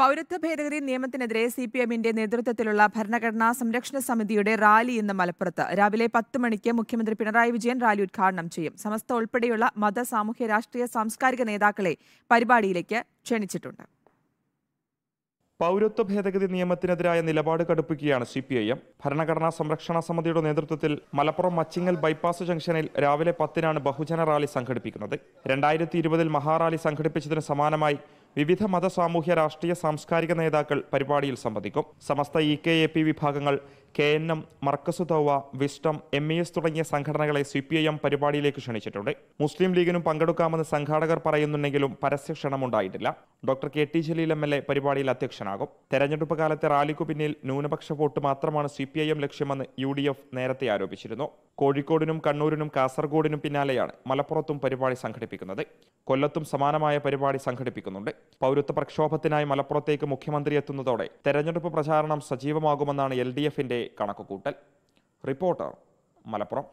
പൗരത്വ ഭേദഗതി നിയമത്തിനെതിരെ സി പി എമ്മിന്റെ നേതൃത്വത്തിലുള്ള ഭരണഘടനാ സംരക്ഷണ സമിതിയുടെ റാലി ഇന്ന് മലപ്പുറത്ത് രാവിലെ പത്ത് മണിക്ക് മുഖ്യമന്ത്രി പിണറായി വിജയൻ റാലി ഉദ്ഘാടനം ചെയ്യും സമസ്ത ഉൾപ്പെടെയുള്ള മത സാമൂഹ്യ രാഷ്ട്രീയ സാംസ്കാരിക നേതാക്കളെ പരിപാടിയിലേക്ക് ക്ഷണിച്ചിട്ടുണ്ട് പൗരത്വ ഭേദഗതി നിയമത്തിനെതിരായ നിലപാട് കടുപ്പിക്കുകയാണ് സി പി ഐ എം ഭരണഘടനാ സംരക്ഷണ സമിതിയുടെ നേതൃത്വത്തിൽ മലപ്പുറം മച്ചിങ്ങൽ ബൈപ്പാസ് ജംഗ്ഷനിൽ രാവിലെ പത്തിനാണ് ബഹുജന റാലി സംഘടിപ്പിക്കുന്നത് രണ്ടായിരത്തി ഇരുപതിൽ മഹാറാലി സംഘടിപ്പിച്ചതിന് സമാനമായി വിവിധ മത സാമൂഹ്യ രാഷ്ട്രീയ സാംസ്കാരിക നേതാക്കൾ പരിപാടിയിൽ സംബന്ധിക്കും Samastha E K A P വിഭാഗങ്ങൾ K N M Markazu Wisdom M E S തുടങ്ങിയ സംഘടനകളെ സി പി ഐ എം പരിപാടിയിലേക്ക് ക്ഷണിച്ചിട്ടുണ്ട് മുസ്ലിം ലീഗിനും പങ്കെടുക്കാമെന്ന് സംഘാടകർ പറയുന്നുണ്ടെങ്കിലും പരസ്യ ക്ഷണമുണ്ടായിട്ടില്ല doctor K T Jaleel M L A പരിപാടിയിൽ അധ്യക്ഷനാകും തെരഞ്ഞെടുപ്പ് കാലത്തെ റാലിക്കു പിന്നിൽ ന്യൂനപക്ഷ വോട്ട് മാത്രമാണ് സി പി ഐ എം ലക്ഷ്യമെന്ന് യു ഡി എഫ് നേരത്തെ ആരോപിച്ചിരുന്നു കോഴിക്കോടിനും കണ്ണൂരിനും കാസർഗോഡിനും പിന്നാലെയാണ് മലപ്പുറത്തും പരിപാടി സംഘടിപ്പിക്കുന്നത് കൊല്ലത്തും സമാനമായ പരിപാടി സംഘടിപ്പിക്കുന്നുണ്ട് പൗരത്വ പ്രക്ഷോഭത്തിനായി മലപ്പുറത്തേക്ക് മുഖ്യമന്ത്രി എത്തുന്നതോടെ തെരഞ്ഞെടുപ്പ് പ്രചാരണം സജീവമാകുമെന്നാണ് എൽ ഡി എഫിന്റെ കണക്കുകൂട്ടൽ റിപ്പോർട്ടർ മലപ്പുറം